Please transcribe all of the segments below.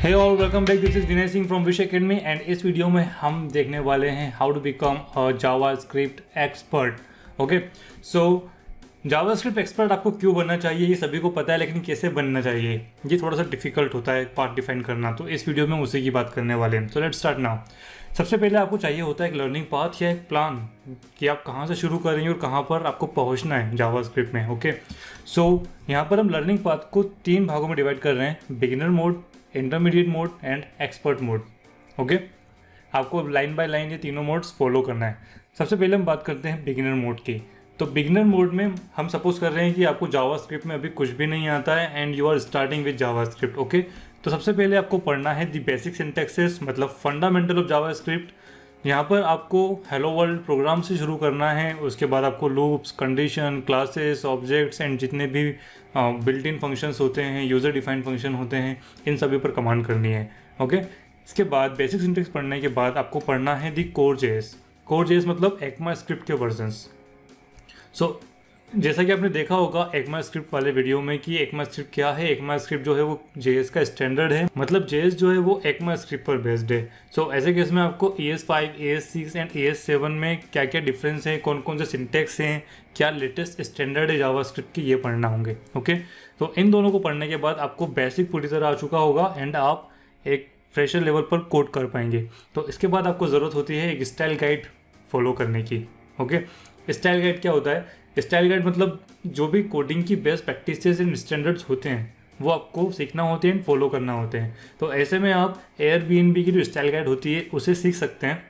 Hey all welcome back this is Vinay Singh from Wish Academy and इस video में हम देखने वाले हैं how to become a JavaScript expert okay so JavaScript expert आपको क्यों बनना चाहिए ये सभी को पता है लेकिन कैसे बनना चाहिए ये थोड़ा सा डिफिकल्ट होता है पार्ट डिफाइन करना तो इस वीडियो में उसी की बात करने वाले हैं सो लेट स्टार्ट नाउ सबसे पहले आपको चाहिए होता है एक लर्निंग पाथ या एक प्लान कि आप कहाँ से शुरू करेंगे और कहाँ पर आपको पहुँचना है जावा स्क्रिप्ट में ओके सो so, यहाँ पर हम लर्निंग पाथ को तीन भागों में डिवाइड कर रहे हैं beginner mode intermediate mode and expert mode okay आपको लाइन बाय लाइन ये तीनों मोड्स फॉलो करना है सबसे पहले हम बात करते हैं बिगिनर मोड की तो बिगिनर मोड में हम सपोज कर रहे हैं कि आपको स्क्रिप्ट में अभी कुछ भी नहीं आता है and you are starting with JavaScript okay तो सबसे पहले आपको पढ़ना है दी बेसिक सिंटेक्सेस मतलब फंडामेंटल ऑफ स्क्रिप्ट यहाँ पर आपको हेलो वर्ल्ड प्रोग्राम से शुरू करना है उसके बाद आपको loops condition classes objects and जितने भी बिल्ट इन फंक्शंस होते हैं यूज़र डिफाइंड फंक्शन होते हैं इन सभी पर कमांड करनी है ओके इसके बाद बेसिक सिंटेक्स पढ़ने के बाद आपको पढ़ना है दी कोर जेस कोर जेस मतलब एक्मा स्क्रिप्ट के वर्जन्स सो जैसा कि आपने देखा होगा एक्मा स्क्रिप्ट वाले वीडियो में कि एक्मा स्क्रिप्ट क्या है एक्मा स्क्रिप्ट जो है वो जेएस का स्टैंडर्ड है मतलब जेएस जो है वो एक्मा स्क्रिप्ट पर बेस्ड है सो so, ऐसे केस में आपको E S five E S six and E S seven में क्या क्या डिफरेंस है कौन कौन से सिंटेक्स हैं क्या लेटेस्ट स्टैंडर्ड है जावा स्क्रिप्ट की ये पढ़ना होंगे ओके तो इन दोनों को पढ़ने के बाद आपको बेसिक पूरी तरह आ चुका होगा एंड आप एक फ्रेशर लेवल पर कोड कर पाएंगे तो इसके बाद आपको ज़रूरत होती है एक स्टाइल गाइड फॉलो करने की ओके स्टाइल गाइड क्या होता है स्टाइल गाइड मतलब जो भी कोडिंग की बेस्ट प्रैक्टिसेस एंड स्टैंडर्ड्स होते हैं वो आपको सीखना होते हैं एंड फॉलो करना होते हैं तो ऐसे में आप एयर की जो स्टाइल गाइड होती है उसे सीख सकते हैं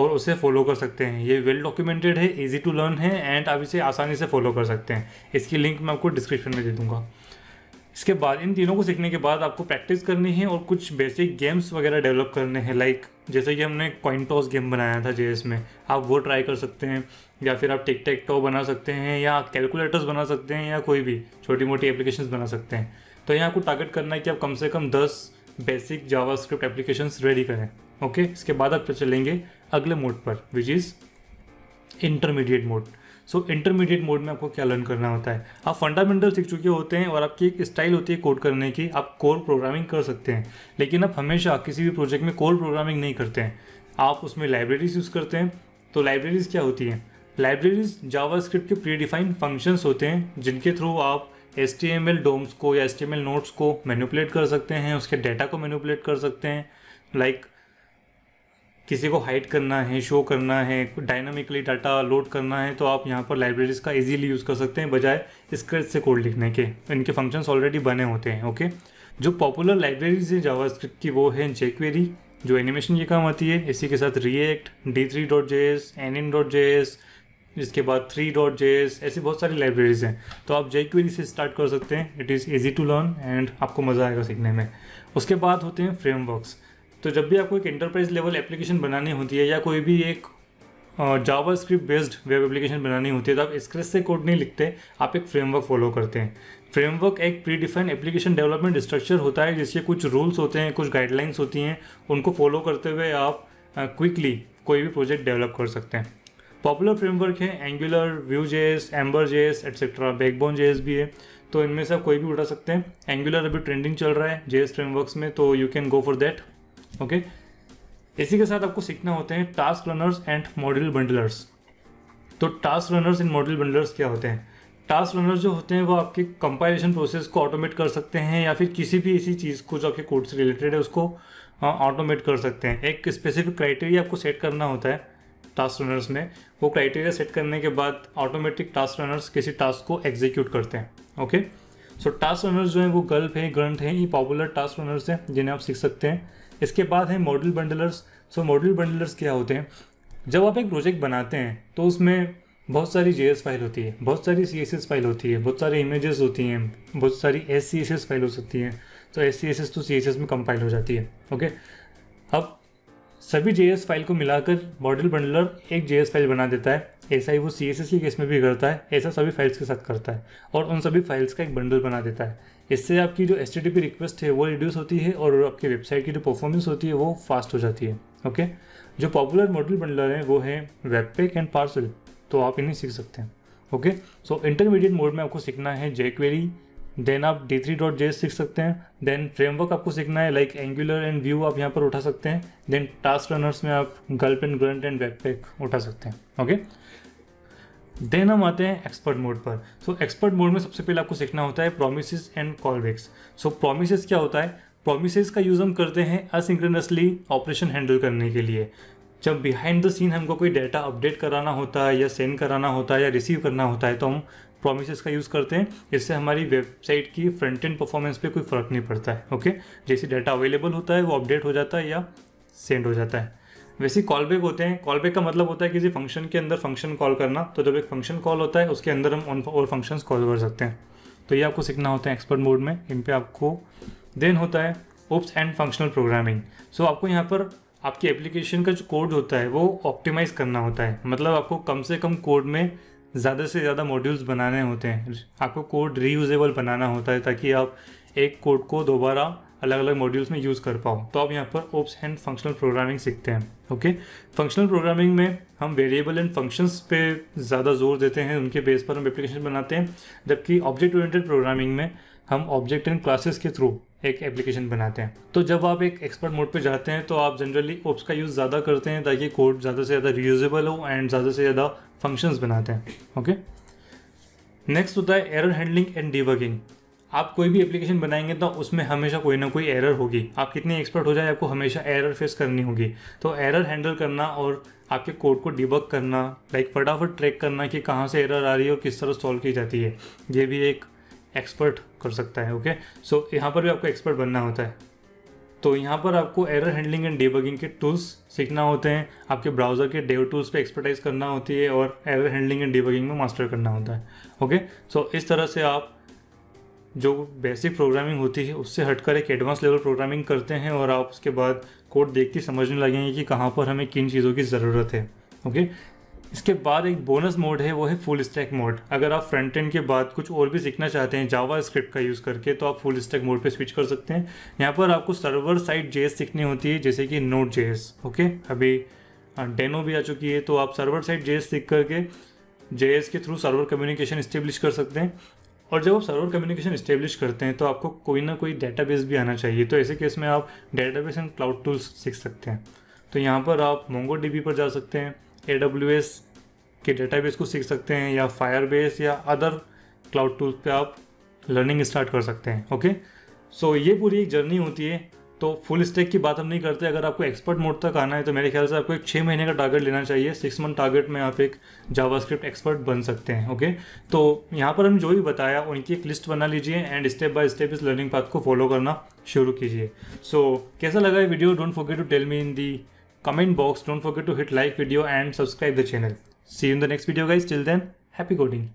और उसे फॉलो कर सकते हैं ये वेल डॉक्यूमेंटेड है इजी टू लर्न है एंड आप इसे आसानी से फॉलो कर सकते हैं इसकी लिंक मैं आपको डिस्क्रिप्शन में दे दूँगा इसके बाद इन तीनों को सीखने के बाद आपको प्रैक्टिस करनी है और कुछ बेसिक गेम्स वगैरह डेवलप करने हैं लाइक जैसे कि हमने कॉइन टॉस गेम बनाया था जेएस में आप वो ट्राई कर सकते हैं या फिर आप टिक टेक टॉ बना सकते हैं या कैलकुलेटर्स बना सकते हैं या कोई भी छोटी मोटी एप्लीकेशन बना सकते हैं तो यहाँ आपको टारगेट करना है कि आप कम से कम दस बेसिक जावा स्क्रिप्ट रेडी करें ओके इसके बाद आप चलेंगे अगले मोड पर which is intermediate mode so intermediate mode में आपको क्या लर्न करना होता है आप फंडामेंटल सीख चुके होते हैं और आपकी एक स्टाइल होती है कोड करने की आप कोर प्रोग्रामिंग कर सकते हैं लेकिन आप हमेशा किसी भी प्रोजेक्ट में कोर प्रोग्रामिंग नहीं करते हैं आप उसमें लाइब्रेरीज यूज़ करते हैं तो लाइब्रेरीज़ क्या होती हैं लाइब्रेरीज जावास्क्रिप्ट के प्री डिफाइंड फंक्शंस होते हैं जिनके थ्रू आप H T M L DOMs को या H T M L nodes को मैनिपुलेट कर सकते हैं उसके डाटा को मैनिपुलेट कर सकते हैं लाइक like, किसी को हाइड करना है शो करना है डायनामिकली डाटा लोड करना है तो आप यहाँ पर लाइब्रेरीज़ का इजीली यूज़ कर सकते हैं बजाय स्क्रिप्ट से कोड लिखने के इनके फंक्शंस ऑलरेडी बने होते हैं ओके जो पॉपुलर लाइब्रेरीज हैं जावास्क्रिप्ट की वो है जेक्वेरी जो एनिमेशन के काम आती है इसी के साथ React D three dot J N dot इसके बाद थ्री डॉट जे ऐसी बहुत सारी लाइब्रेरीज हैं तो आप जे से स्टार्ट कर सकते हैं it is easy to learn and आपको मज़ा आएगा सीखने में उसके बाद होते हैं फ्रेमवर्क्स तो जब भी आपको एक इंटरप्राइज लेवल एप्लीकेशन बनानी होती है या कोई भी एक JavaScript based web application बनानी होती है तो आप स्क्रेच से कोड नहीं लिखते आप एक फ्रेमवर्क फॉलो करते हैं फ्रेमवर्क एक predefined application development structure होता है जिसके कुछ रूल्स होते हैं कुछ गाइडलाइंस होती हैं उनको फॉलो करते हुए आप क्विकली कोई भी प्रोजेक्ट डेवलप कर सकते हैं पॉपुलर फ्रेमवर्क है Angular Vue JS Ember JS etcetera Backbone JS भी है तो इनमें से आप कोई भी उठा सकते हैं एंगुलर अभी ट्रेंडिंग चल रहा है जेस फ्रेमवर्क्स में तो you can go for that okay इसी के साथ आपको सीखना होते हैं task runners and model bundlers तो task runners and model bundlers क्या होते हैं टास्क रनर्स जो होते हैं वो आपके कंपाइलेशन प्रोसेस को ऑटोमेट कर सकते हैं या फिर किसी भी ऐसी चीज़ को जो आपके कोड से रिलेटेड है उसको ऑटोमेट हाँ, कर सकते हैं एक स्पेसिफिक क्राइटेरिया आपको सेट करना होता है टास्क रनर्स में वो क्राइटेरिया सेट करने के बाद ऑटोमेटिक टास्क रनर्स किसी टास्क को एग्जीक्यूट करते हैं ओके सो टास्क रनर्स जो हैं वो गल्फ हैं ग्रंट हैं ये पॉपुलर टास्क रनर्स हैं जिन्हें आप सीख सकते हैं इसके बाद है मॉडल बंडलर्स सो मॉडल बंडलर्स क्या होते हैं जब आप एक प्रोजेक्ट बनाते हैं तो उसमें बहुत सारी जेएस फाइल होती है बहुत सारी सी फाइल होती है बहुत सारी इमेजेस होती हैं बहुत सारी एस फाइल हो सकती हैं तो एस तो सी में कंपाइल हो जाती है ओके अब सभी जे फाइल को मिलाकर मॉडल बंडलर एक जे फाइल बना देता है ऐसा ही वो सी एस के केस में भी करता है ऐसा सभी फाइल्स के साथ करता है और उन सभी फाइल्स का एक बंडल बना देता है इससे आपकी जो एस रिक्वेस्ट है वो रिड्यूस होती है और आपकी वेबसाइट की जो परफॉर्मेंस होती है वो फास्ट हो जाती है ओके जो पॉपुलर मॉडल बंडलर हैं वो है वेबपेक एंड पार्सल तो आप इन्हें सीख सकते हैं ओके सो इंटरमीडिएट मोड में आपको सीखना है जेक्वेरी देन आप डी थ्री डॉट जे सीख सकते हैं देन फ्रेमवर्क आपको सीखना है लाइक एंगुलर एंड व्यू आप यहाँ पर उठा सकते हैं देन टास्क रनर्स में आप gulp and grunt and pack उठा सकते हैं ओके देन हम आते हैं एक्सपर्ट मोड पर सो एक्सपर्ट मोड में सबसे पहले आपको सीखना होता है promise and callbacks so promise क्या होता है प्रोमिस का यूज़ हम करते हैं असिंक्रनसली ऑपरेशन हैंडल करने के लिए जब बिहाइंड द सीन हमको कोई डाटा अपडेट कराना होता है या सेंड कराना होता है या रिसीव करना होता है तो हम प्रोमिसेस का यूज़ करते हैं इससे हमारी वेबसाइट की फ्रंट एंड परफॉर्मेंस पे कोई फ़र्क नहीं पड़ता है ओके जैसे डाटा अवेलेबल होता है वो अपडेट हो जाता है या सेंड हो जाता है वैसे कॉल बैक होते हैं कॉल बैक का मतलब होता है किसी फंक्शन के अंदर फंक्शन कॉल करना तो जब एक फंक्शन कॉल होता है उसके अंदर हम और फंक्शंस कॉल कर सकते हैं तो ये आपको सीखना होता है एक्सपर्ट मोड में इन पर आपको देन होता है OOPS and functional programming so आपको यहाँ पर आपकी एप्लीकेशन का जो कोड होता है वो ऑप्टिमाइज़ करना होता है मतलब आपको कम से कम कोड में ज़्यादा से ज़्यादा मॉड्यूल्स बनाने होते हैं आपको कोड रीयूजेबल बनाना होता है ताकि आप एक कोड को दोबारा अलग अलग मॉड्यूल्स में यूज़ कर पाओ तो आप यहाँ पर ओप्स एंड फंक्शनल प्रोग्रामिंग सीखते हैं ओके फंक्शनल प्रोग्रामिंग में हम वेरिएबल एंड फंक्शंस पे ज़्यादा जोर देते हैं उनके बेस पर हम एप्लीकेशन बनाते हैं जबकि ऑब्जेक्ट ओरिएंटेड प्रोग्रामिंग में हम ऑब्जेक्ट एंड क्लासेस के थ्रू एक एप्लीकेशन बनाते हैं तो जब आप एक एक्सपर्ट मोड पे जाते हैं तो आप जनरली ओप्स का यूज़ ज़्यादा करते हैं ताकि कोड ज़्यादा से ज़्यादा रियूजेबल हो एंड ज़्यादा से ज़्यादा फंक्शंस बनाते हैं ओके नेक्स्ट होता है एरर हैंडलिंग एंड डीबगिंग आप कोई भी एप्लीकेशन बनाएंगे तो उसमें हमेशा कोई ना कोई एरर होगी आप कितने एक्सपर्ट हो जाए आपको हमेशा एरर फेस करनी होगी तो एरर हैंडल करना और आपके कोड को डिबक करना लाइक फटाफट ट्रैक करना कि कहाँ से एरर आ रही है और किस तरह सॉल्व की जाती है ये भी एक एक्सपर्ट कर सकता है ओके सो so, यहाँ पर भी आपको एक्सपर्ट बनना होता है तो यहाँ पर आपको एरर हैंडलिंग एंड डिबगिंग के टूल्स सीखना होते हैं आपके ब्राउज़र के डेव टूल्स पे एक्सपर्टाइज करना होती है और एरर हैंडलिंग एंड डिबगिंग में मास्टर करना होता है ओके सो so, इस तरह से आप जो बेसिक प्रोग्रामिंग होती है उससे हटकर एक एडवांस लेवल प्रोग्रामिंग करते हैं और आप उसके बाद कोड देखते समझने लगेंगे कि कहाँ पर हमें किन चीज़ों की ज़रूरत है ओके इसके बाद एक बोनस मोड है वो है फुल स्टैक मोड अगर आप फ्रंट एंड के बाद कुछ और भी सीखना चाहते हैं जावा स्क्रिप्ट का यूज़ करके तो आप फुल स्टैक मोड पे स्विच कर सकते हैं यहाँ पर आपको सर्वर साइड जेएस सीखनी होती है जैसे कि नोट जेएस ओके अभी डेनो भी आ चुकी है तो आप सर्वर साइड जेएस सीख करके जेएस के थ्रू सर्वर कम्युनिकेशन इस्टेब्लिश कर सकते हैं और जब आप सर्वर कम्युनिकेशन इस्टेब्लिश करते हैं तो आपको कोई ना कोई डेटाबेस भी आना चाहिए तो ऐसे केस में आप डेटाबेस एंड क्लाउड टूल्स सीख सकते हैं तो यहाँ पर आप मोंगो पर जा सकते हैं ए डब्ल्यू एस के डेटाबेस को सीख सकते हैं या फायरबेस या अदर क्लाउड टूल पे आप लर्निंग स्टार्ट कर सकते हैं ओके सो so, ये पूरी एक जर्नी होती है तो फुल स्टेक की बात हम नहीं करते अगर आपको एक्सपर्ट मोड तक आना है तो मेरे ख्याल से आपको एक छः महीने का टारगेट लेना चाहिए सिक्स मंथ टारगेट में आप एक जावास्क्रिप्ट एक्सपर्ट बन सकते हैं ओके तो यहाँ पर हम जो भी बताया उनकी एक लिस्ट बना लीजिए एंड स्टेप बाय स्टेप इस लर्निंग पाथ को फॉलो करना शुरू कीजिए सो so, कैसा लगा ये video don't forget to tell me in the comment box don't forget to hit like video and subscribe the channel See you in the next video guys. Till then, happy coding.